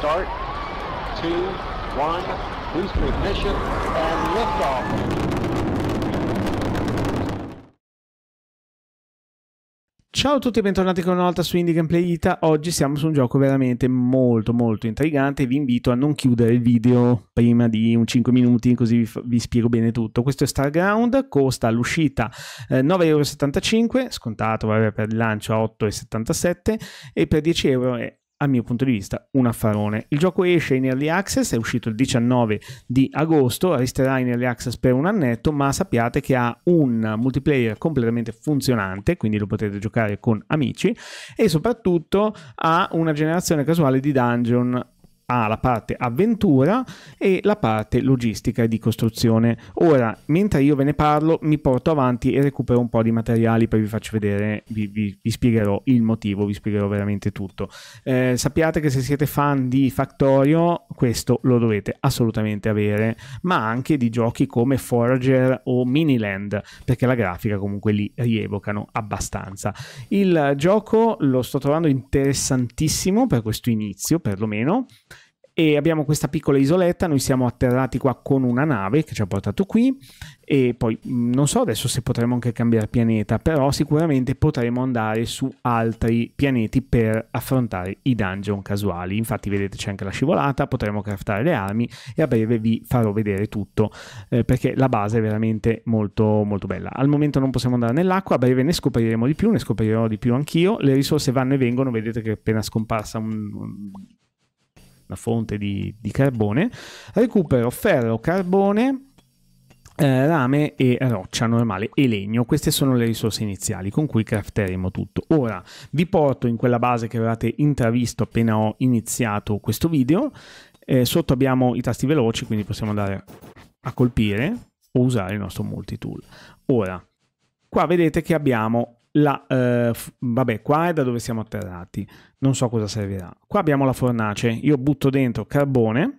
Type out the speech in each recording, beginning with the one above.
start, two, one, boost ignition, and liftoff. Ciao a tutti e bentornati con una volta su Indie Gameplay Ita. Oggi siamo su un gioco veramente molto molto intrigante. Vi invito a non chiudere il video prima di un 5 minuti, così vi, vi spiego bene tutto. Questo è Starground, costa all'uscita eh, 9,75€, scontato vabbè, per il lancio a 8,77€ e per 10€ è a mio punto di vista, un affarone. Il gioco esce in early access, è uscito il 19 di agosto, resterà in early access per un annetto, ma sappiate che ha un multiplayer completamente funzionante, quindi lo potete giocare con amici, e soprattutto ha una generazione casuale di dungeon ha la parte avventura e la parte logistica e di costruzione. Ora, mentre io ve ne parlo, mi porto avanti e recupero un po' di materiali, poi vi faccio vedere, vi, vi, vi spiegherò il motivo, vi spiegherò veramente tutto. Eh, sappiate che se siete fan di Factorio, questo lo dovete assolutamente avere, ma anche di giochi come Forager o Miniland, perché la grafica comunque li rievocano abbastanza. Il gioco lo sto trovando interessantissimo per questo inizio, perlomeno e abbiamo questa piccola isoletta, noi siamo atterrati qua con una nave che ci ha portato qui e poi mm, non so adesso se potremo anche cambiare pianeta, però sicuramente potremo andare su altri pianeti per affrontare i dungeon casuali. Infatti vedete c'è anche la scivolata, potremo craftare le armi e a breve vi farò vedere tutto eh, perché la base è veramente molto molto bella. Al momento non possiamo andare nell'acqua, a breve ne scopriremo di più, ne scoprirò di più anch'io. Le risorse vanno e vengono, vedete che è appena scomparsa un, un una fonte di, di carbone, recupero ferro, carbone, eh, rame e roccia normale e legno. Queste sono le risorse iniziali con cui crafteremo tutto. Ora vi porto in quella base che avevate intravisto appena ho iniziato questo video. Eh, sotto abbiamo i tasti veloci, quindi possiamo andare a colpire o usare il nostro multitool. Ora, qua vedete che abbiamo la, eh, f- vabbè, qua è da dove siamo atterrati, non so cosa servirà. Qua abbiamo la fornace, io butto dentro carbone,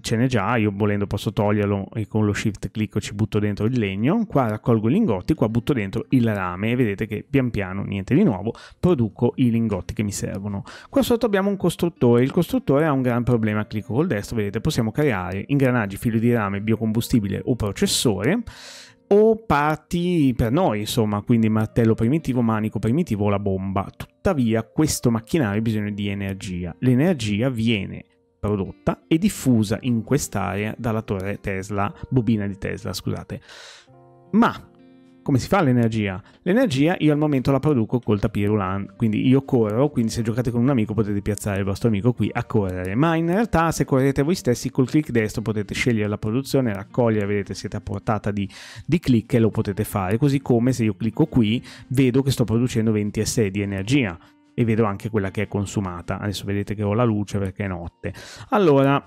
ce n'è già, io volendo posso toglierlo e con lo shift clicco ci butto dentro il legno, qua raccolgo i lingotti, qua butto dentro il rame e vedete che pian piano, niente di nuovo, produco i lingotti che mi servono. Qua sotto abbiamo un costruttore, il costruttore ha un gran problema, clicco col destro, vedete possiamo creare ingranaggi, fili di rame, biocombustibile o processore o parti per noi, insomma, quindi martello primitivo, manico primitivo o la bomba. Tuttavia questo macchinario ha bisogno di energia. L'energia viene prodotta e diffusa in quest'area dalla torre Tesla, bobina di Tesla, scusate. Ma come si fa l'energia? L'energia io al momento la produco col tapis roulant, quindi io corro, quindi se giocate con un amico potete piazzare il vostro amico qui a correre, ma in realtà se correte voi stessi col clic destro potete scegliere la produzione, raccogliere, vedete siete a portata di, di clic e lo potete fare, così come se io clicco qui vedo che sto producendo 20 SE di energia e vedo anche quella che è consumata, adesso vedete che ho la luce perché è notte. Allora,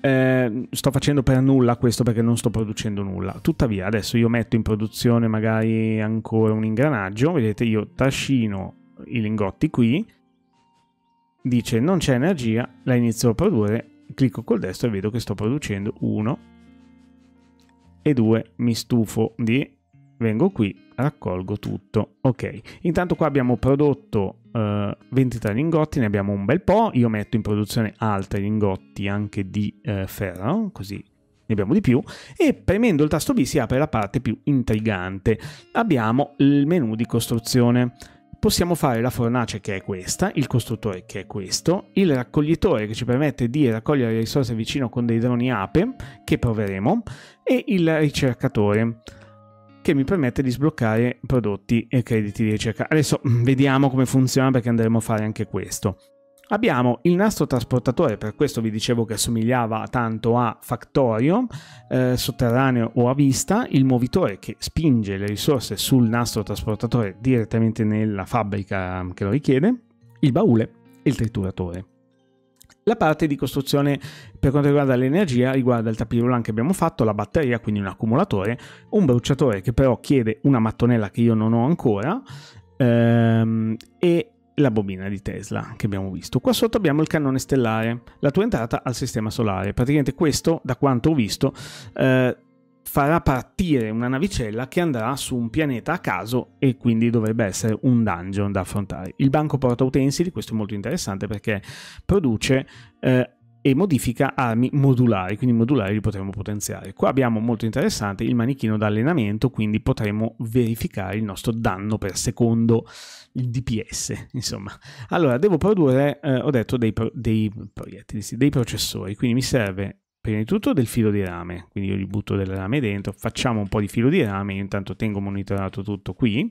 eh, sto facendo per nulla questo perché non sto producendo nulla. Tuttavia, adesso io metto in produzione magari ancora un ingranaggio. Vedete, io trascino i lingotti qui. Dice non c'è energia, la inizio a produrre. Clicco col destro e vedo che sto producendo uno e due. Mi stufo di vengo qui, raccolgo tutto. Ok, intanto qua abbiamo prodotto eh, 23 lingotti, ne abbiamo un bel po', io metto in produzione altri lingotti anche di eh, ferro, così ne abbiamo di più, e premendo il tasto B si apre la parte più intrigante. Abbiamo il menu di costruzione. Possiamo fare la fornace che è questa, il costruttore che è questo, il raccoglitore che ci permette di raccogliere le risorse vicino con dei droni ape, che proveremo, e il ricercatore che mi permette di sbloccare prodotti e crediti di ricerca. Adesso mm, vediamo come funziona perché andremo a fare anche questo. Abbiamo il nastro trasportatore, per questo vi dicevo che assomigliava tanto a Factorio, eh, sotterraneo o a vista, il muovitore che spinge le risorse sul nastro trasportatore direttamente nella fabbrica mm, che lo richiede, il baule e il trituratore. La parte di costruzione per quanto riguarda l'energia riguarda il tapirulan che abbiamo fatto, la batteria, quindi un accumulatore, un bruciatore che però chiede una mattonella che io non ho ancora ehm, e la bobina di Tesla che abbiamo visto. Qua sotto abbiamo il cannone stellare, la tua entrata al sistema solare. Praticamente questo, da quanto ho visto, eh, farà partire una navicella che andrà su un pianeta a caso e quindi dovrebbe essere un dungeon da affrontare. Il banco porta utensili, questo è molto interessante perché produce eh, e modifica armi modulari, quindi modulari li potremo potenziare. Qua abbiamo molto interessante il manichino d'allenamento, quindi potremo verificare il nostro danno per secondo, il DPS, insomma. Allora, devo produrre, eh, ho detto, dei, pro dei proiettili, sì, dei processori, quindi mi serve prima di tutto del filo di rame, quindi io gli butto del rame dentro, facciamo un po' di filo di rame, io intanto tengo monitorato tutto qui,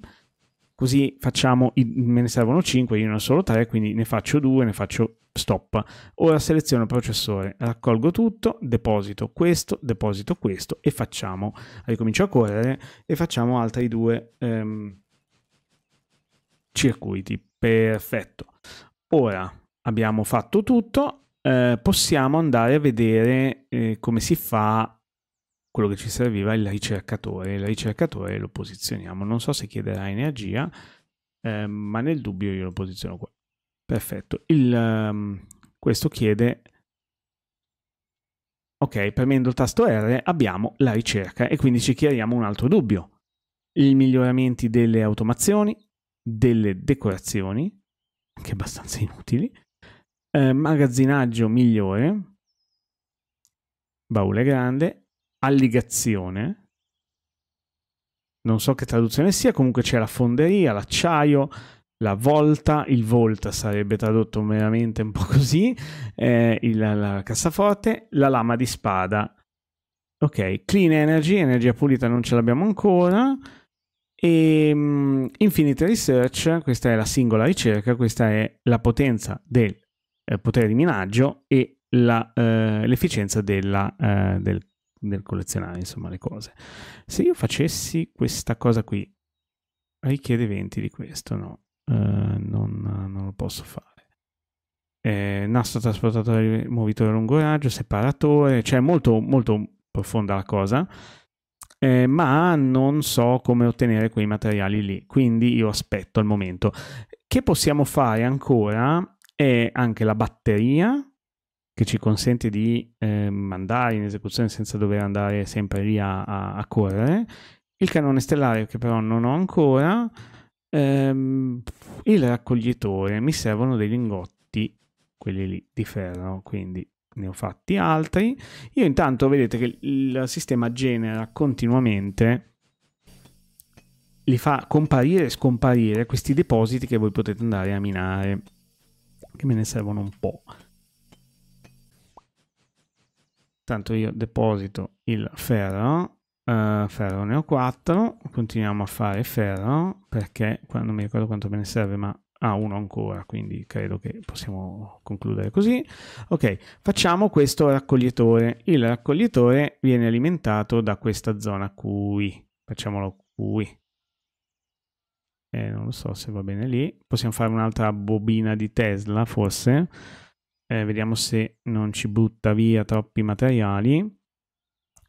così facciamo, me ne servono 5, io ne ho solo 3, quindi ne faccio 2, ne faccio stop. Ora seleziono il processore, raccolgo tutto, deposito questo, deposito questo e facciamo, ricomincio a correre e facciamo altri due ehm, circuiti. Perfetto. Ora abbiamo fatto tutto, eh, possiamo andare a vedere eh, come si fa quello che ci serviva il ricercatore. Il ricercatore lo posizioniamo. Non so se chiederà energia, eh, ma nel dubbio io lo posiziono qua. Perfetto. Il, um, questo chiede... Ok, premendo il tasto R abbiamo la ricerca e quindi ci chiariamo un altro dubbio. I miglioramenti delle automazioni, delle decorazioni, anche abbastanza inutili, eh, magazzinaggio migliore, baule grande, alligazione, non so che traduzione sia, comunque c'è la fonderia, l'acciaio, la volta, il volta sarebbe tradotto meramente un po' così, eh, il, la cassaforte, la lama di spada. Ok, clean energy, energia pulita non ce l'abbiamo ancora. E um, Infinite Research, questa è la singola ricerca, questa è la potenza del eh, potere di minaggio e la, eh, l'efficienza della, eh, del, del, collezionare, insomma, le cose. Se io facessi questa cosa qui, richiede 20 di questo, no, eh, non, non, lo posso fare. Eh, nastro trasportatore, movitore a lungo raggio, separatore, cioè molto, molto profonda la cosa. Eh, ma non so come ottenere quei materiali lì, quindi io aspetto al momento. Che possiamo fare ancora e anche la batteria che ci consente di eh, mandare in esecuzione senza dover andare sempre lì a, a, a correre, il canone stellare che però non ho ancora, ehm, il raccoglitore, mi servono dei lingotti, quelli lì di ferro, quindi ne ho fatti altri. Io intanto vedete che il sistema genera continuamente li fa comparire e scomparire questi depositi che voi potete andare a minare che me ne servono un po'. Tanto io deposito il ferro, uh, ferro ne ho 4, continuiamo a fare ferro perché non mi ricordo quanto me ne serve ma Ah, uno ancora, quindi credo che possiamo concludere così. Ok, facciamo questo raccoglietore. Il raccoglietore viene alimentato da questa zona qui. Facciamolo qui. Eh, non lo so se va bene lì. Possiamo fare un'altra bobina di Tesla, forse. Eh, vediamo se non ci butta via troppi materiali.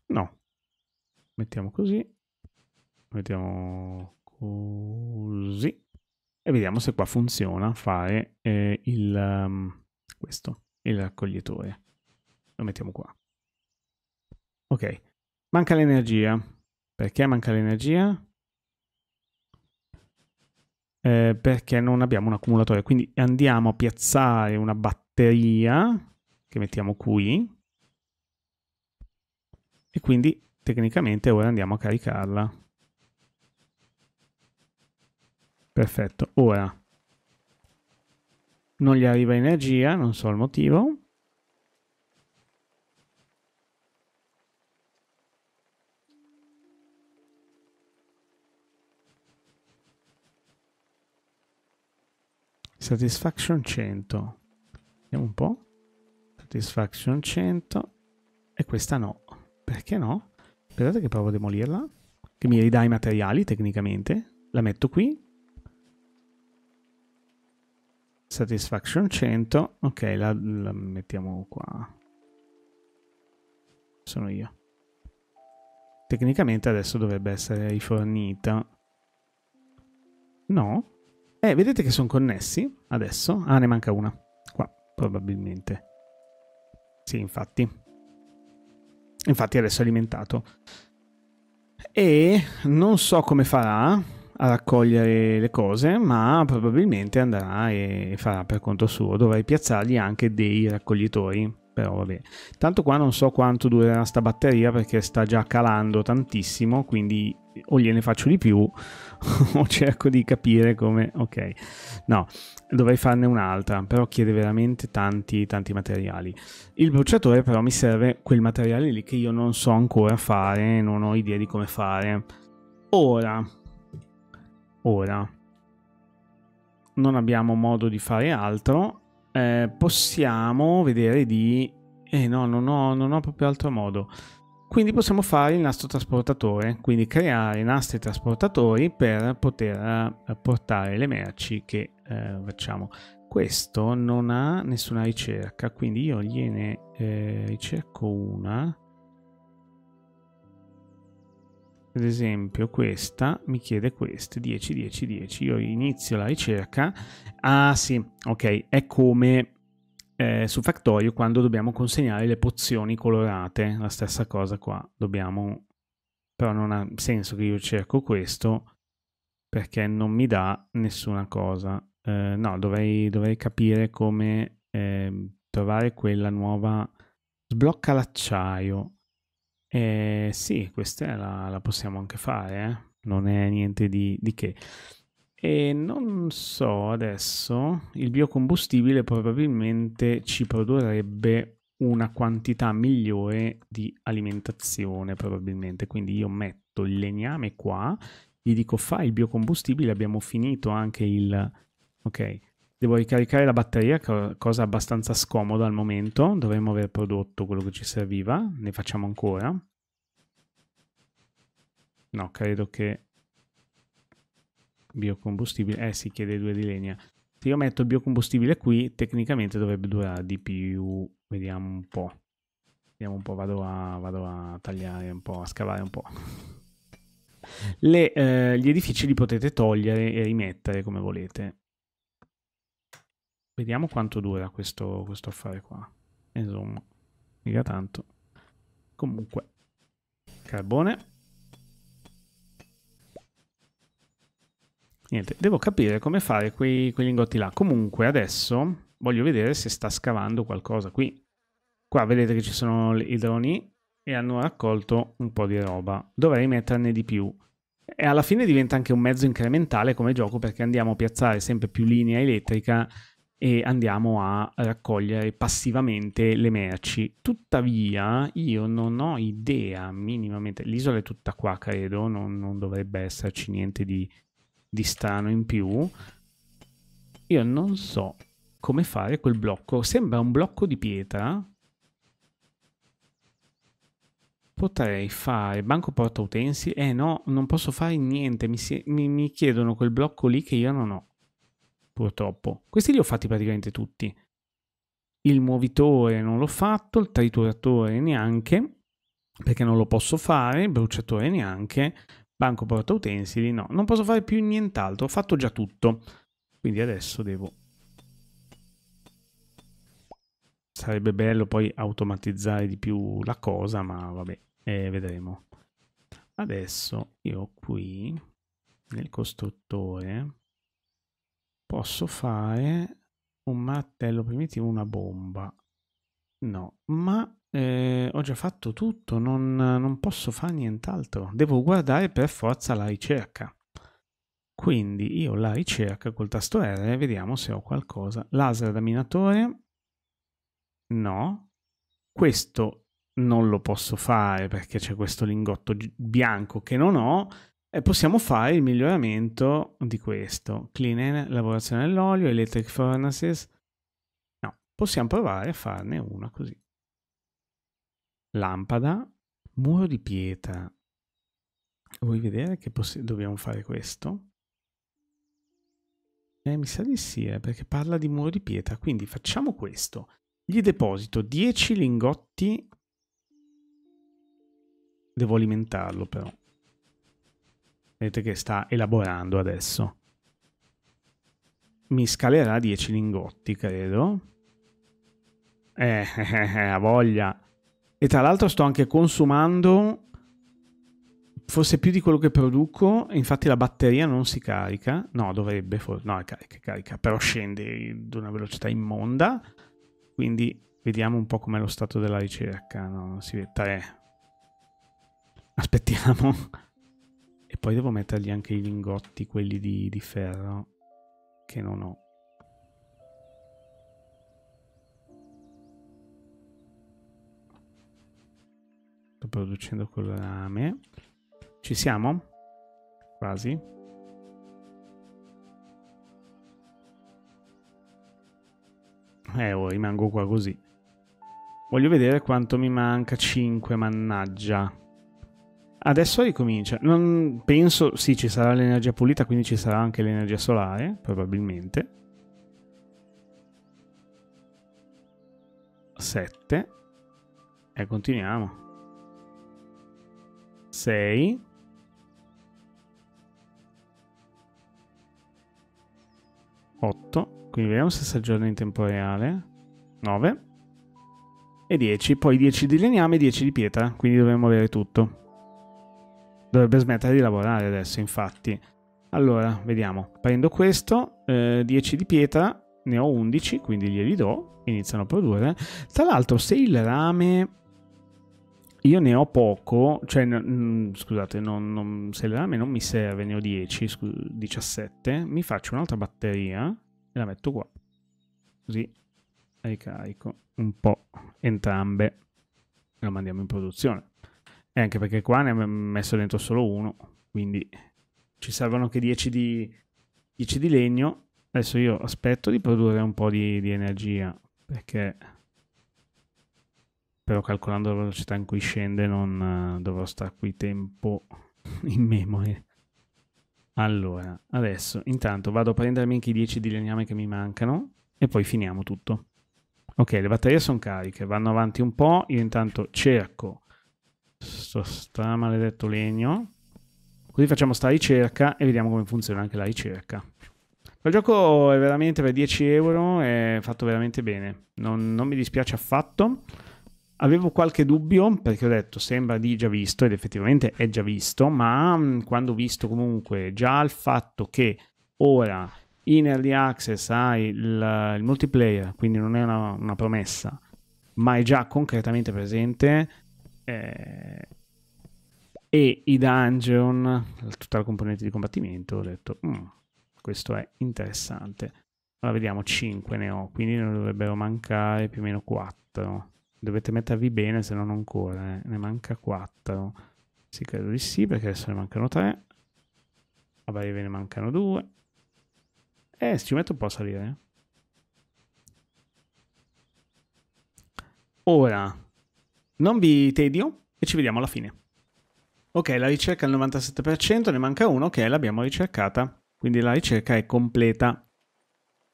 No. Mettiamo così. Mettiamo così. E vediamo se qua funziona fare eh, il, um, questo, il raccoglitore. Lo mettiamo qua. Ok. Manca l'energia. Perché manca l'energia? eh, perché non abbiamo un accumulatore. Quindi andiamo a piazzare una batteria che mettiamo qui e quindi tecnicamente ora andiamo a caricarla. Perfetto, ora non gli arriva energia, non so il motivo, Satisfaction 100. Vediamo un po'. Satisfaction 100. E questa no. Perché no? Aspettate che provo a demolirla. Che mi ridà i materiali tecnicamente. La metto qui. Satisfaction 100. Ok, la, la mettiamo qua. Sono io. Tecnicamente adesso dovrebbe essere rifornita. No, eh, vedete che sono connessi adesso? Ah, ne manca una. Qua, probabilmente. Sì, infatti. Infatti adesso è alimentato. E non so come farà a raccogliere le cose, ma probabilmente andrà e farà per conto suo. Dovrei piazzargli anche dei raccoglitori però vabbè. Tanto qua non so quanto durerà sta batteria perché sta già calando tantissimo, quindi o gliene faccio di più o cerco di capire come... Ok, no, dovrei farne un'altra, però chiede veramente tanti, tanti materiali. Il bruciatore però mi serve quel materiale lì che io non so ancora fare, non ho idea di come fare. Ora, ora, non abbiamo modo di fare altro eh, possiamo vedere di... Eh no, non ho, non ho proprio altro modo. Quindi possiamo fare il nastro trasportatore, quindi creare nastri trasportatori per poter eh, portare le merci che eh, facciamo. Questo non ha nessuna ricerca, quindi io gliene eh, ricerco una ad esempio questa mi chiede queste 10 10 10 io inizio la ricerca ah sì ok è come eh, su Factorio quando dobbiamo consegnare le pozioni colorate la stessa cosa qua dobbiamo però non ha senso che io cerco questo perché non mi dà nessuna cosa eh, no dovrei, dovrei, capire come eh, trovare quella nuova sblocca l'acciaio eh, sì, questa la, la, possiamo anche fare, eh? non è niente di, di che. E non so adesso, il biocombustibile probabilmente ci produrrebbe una quantità migliore di alimentazione, probabilmente. Quindi io metto il legname qua, gli dico fai il biocombustibile, abbiamo finito anche il... Ok, Devo ricaricare la batteria, cosa abbastanza scomoda al momento. Dovremmo aver prodotto quello che ci serviva. Ne facciamo ancora. No, credo che biocombustibile. Eh, si chiede due di legna. Se io metto il biocombustibile qui, tecnicamente dovrebbe durare di più. Vediamo un po'. Vediamo un po', vado a, vado a tagliare un po', a scavare un po'. Le, eh, gli edifici li potete togliere e rimettere come volete. Vediamo quanto dura questo, questo affare qua. Insomma, mica tanto. Comunque, carbone. Niente, devo capire come fare quei, quei lingotti là. Comunque adesso voglio vedere se sta scavando qualcosa qui. Qua vedete che ci sono i droni e hanno raccolto un po' di roba. Dovrei metterne di più. E alla fine diventa anche un mezzo incrementale come gioco perché andiamo a piazzare sempre più linea elettrica e andiamo a raccogliere passivamente le merci. Tuttavia, io non ho idea minimamente. L'isola è tutta qua, credo, non, non dovrebbe esserci niente di, di, strano in più. Io non so come fare quel blocco. Sembra un blocco di pietra. Potrei fare banco porta utensili. Eh no, non posso fare niente. Mi, mi, mi chiedono quel blocco lì che io non ho purtroppo. Questi li ho fatti praticamente tutti. Il muovitore non l'ho fatto, il trituratore neanche, perché non lo posso fare, bruciatore neanche, banco porta utensili, no, non posso fare più nient'altro, ho fatto già tutto. Quindi adesso devo... Sarebbe bello poi automatizzare di più la cosa, ma vabbè, eh, vedremo. Adesso io qui, nel costruttore, posso fare un martello primitivo, una bomba. No, ma eh, ho già fatto tutto, non, non posso fare nient'altro. Devo guardare per forza la ricerca. Quindi io la ricerca col tasto R, e vediamo se ho qualcosa. Laser da minatore? No. Questo non lo posso fare perché c'è questo lingotto bianco che non ho e possiamo fare il miglioramento di questo. Clean lavorazione dell'olio, electric furnaces. No, possiamo provare a farne una così. Lampada, muro di pietra. Vuoi vedere che dobbiamo fare questo? Eh, mi sa di sì, eh, perché parla di muro di pietra. Quindi facciamo questo. Gli deposito 10 lingotti. Devo alimentarlo però vedete che sta elaborando adesso. Mi scalerà 10 lingotti, credo. Eh, eh, eh, ha voglia. E tra l'altro sto anche consumando forse più di quello che produco, infatti la batteria non si carica, no dovrebbe, for- no carica, carica, però scende ad una velocità immonda, quindi vediamo un po' com'è lo stato della ricerca, no, si vede 3. Aspettiamo poi devo mettergli anche i lingotti, quelli di, di ferro, che non ho. Sto producendo col rame. Ci siamo? Quasi. Eh, oh, rimango qua così. Voglio vedere quanto mi manca 5, mannaggia. Adesso ricomincia. Non penso, sì, ci sarà l'energia pulita, quindi ci sarà anche l'energia solare, probabilmente. 7 e continuiamo 6 8 quindi vediamo se si aggiorna in tempo reale 9 e 10 poi 10 di legname e 10 di pietra quindi dovremmo avere tutto Dovrebbe smettere di lavorare adesso, infatti. Allora, vediamo. Prendo questo, eh, 10 di pietra, ne ho 11, quindi glieli do, iniziano a produrre. Tra l'altro, se il rame... Io ne ho poco, cioè, mh, scusate, non, non, se il rame non mi serve, ne ho 10, 17, mi faccio un'altra batteria e la metto qua. Così ricarico un po' entrambe. e La mandiamo in produzione. E anche perché qua ne abbiamo messo dentro solo uno, quindi ci servono anche 10 di, 10 di legno. Adesso io aspetto di produrre un po' di, di energia, perché però calcolando la velocità in cui scende non eh, dovrò stare qui tempo in memoria. Allora, adesso intanto vado a prendermi anche i 10 di legname che mi mancano e poi finiamo tutto. Ok, le batterie sono cariche, vanno avanti un po', io intanto cerco Sto sta maledetto legno. Così facciamo sta ricerca e vediamo come funziona anche la ricerca. Il gioco è veramente per 10 euro, è fatto veramente bene, non, non mi dispiace affatto. Avevo qualche dubbio perché ho detto sembra di già visto ed effettivamente è già visto, ma mm, quando ho visto comunque già il fatto che ora in early access hai il, il multiplayer, quindi non è una, una promessa, ma è già concretamente presente, eh, e i dungeon, tutta la componente di combattimento, ho detto, mm, questo è interessante. Allora vediamo, 5 ne ho, quindi ne dovrebbero mancare più o meno 4. Dovete mettervi bene, se no non corre, eh. ne manca 4. Sì, credo di sì, perché adesso ne mancano 3. A breve ne mancano 2. Eh, ci metto un po' a salire. Eh. Ora, non vi tedio e ci vediamo alla fine. Ok, la ricerca è al 97%, ne manca uno, che l'abbiamo ricercata, quindi la ricerca è completa.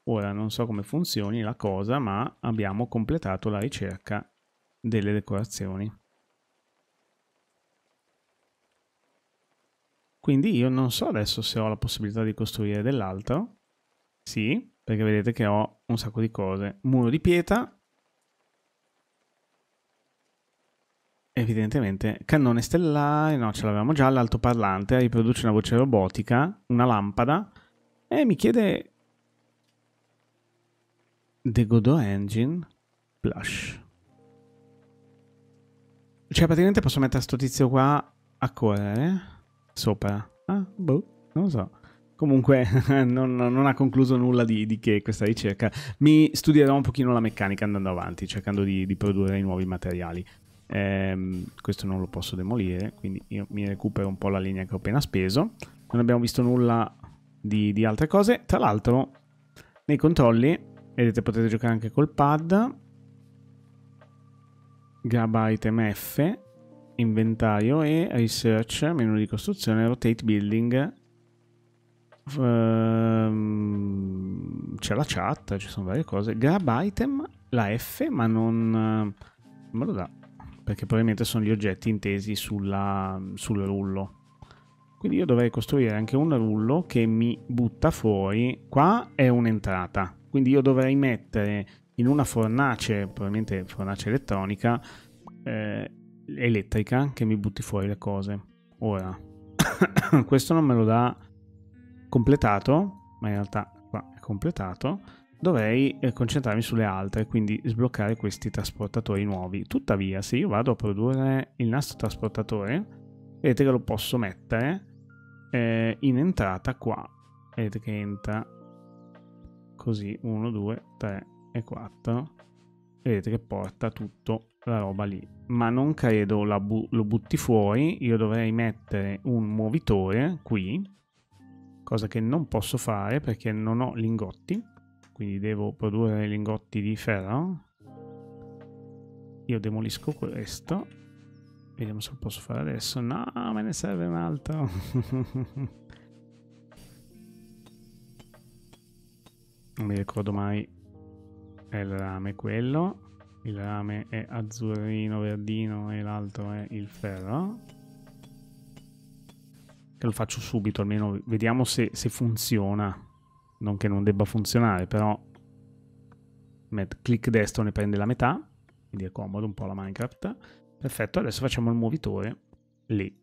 Ora non so come funzioni la cosa, ma abbiamo completato la ricerca delle decorazioni. Quindi io non so adesso se ho la possibilità di costruire dell'altro. Sì, perché vedete che ho un sacco di cose. Muro di pietra, Evidentemente. Cannone stellare, no, ce l'avevamo già, l'altoparlante riproduce una voce robotica, una lampada, e mi chiede... The Godot Engine Plush. Cioè, praticamente posso mettere sto tizio qua a correre sopra. Ah, boh, non lo so. Comunque non, non, ha concluso nulla di, di, che questa ricerca. Mi studierò un pochino la meccanica andando avanti, cercando di, di produrre nuovi materiali ehm, questo non lo posso demolire, quindi io mi recupero un po' la linea che ho appena speso. Non abbiamo visto nulla di, di altre cose. Tra l'altro, nei controlli, vedete, potete giocare anche col pad. Grab item F, inventario e research, menu di costruzione, rotate building. Ehm, c'è la chat, ci sono varie cose. Grab item, la F, ma non me lo dà perché probabilmente sono gli oggetti intesi sulla, sul rullo. Quindi io dovrei costruire anche un rullo che mi butta fuori. Qua è un'entrata, quindi io dovrei mettere in una fornace, probabilmente fornace elettronica, eh, elettrica, che mi butti fuori le cose. Ora, questo non me lo dà completato, ma in realtà qua è completato dovrei eh, concentrarmi sulle altre, quindi sbloccare questi trasportatori nuovi. Tuttavia, se io vado a produrre il nastro trasportatore, vedete che lo posso mettere eh, in entrata qua. Vedete che entra così, 1, 2, 3 e 4. Vedete che porta tutto la roba lì. Ma non credo bu lo butti fuori, io dovrei mettere un muovitore qui, cosa che non posso fare perché non ho lingotti quindi devo produrre lingotti di ferro. Io demolisco questo. Vediamo se lo posso fare adesso. No, me ne serve un altro. non mi ricordo mai. È il rame quello. Il rame è azzurrino, verdino e l'altro è il ferro. Che lo faccio subito, almeno vediamo se, se funziona non che non debba funzionare, però met- clic destro ne prende la metà, quindi è comodo un po' la Minecraft. Perfetto, adesso facciamo il muovitore lì.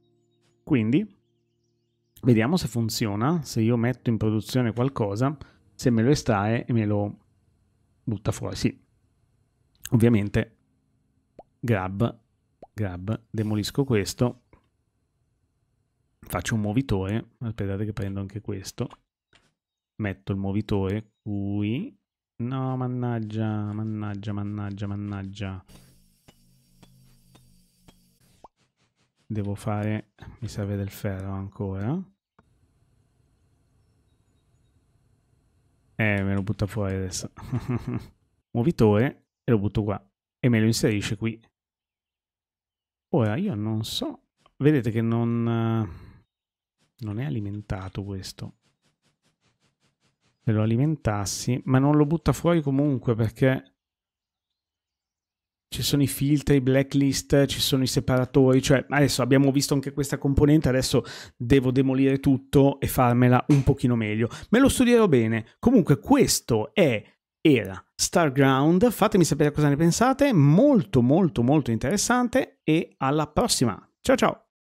Quindi vediamo se funziona, se io metto in produzione qualcosa, se me lo estrae e me lo butta fuori. Sì, ovviamente grab, grab, demolisco questo, faccio un muovitore, aspettate che prendo anche questo, metto il muovitore qui. No, mannaggia, mannaggia, mannaggia, mannaggia. Devo fare... mi serve del ferro ancora. Eh, me lo butta fuori adesso. muovitore e lo butto qua. E me lo inserisce qui. Ora, io non so... Vedete che non... Eh, non è alimentato questo e lo alimentassi, ma non lo butta fuori comunque perché ci sono i filtri, i blacklist, ci sono i separatori, cioè adesso abbiamo visto anche questa componente, adesso devo demolire tutto e farmela un pochino meglio. Me lo studierò bene. Comunque questo è era Starground, fatemi sapere cosa ne pensate, molto molto molto interessante e alla prossima. Ciao ciao.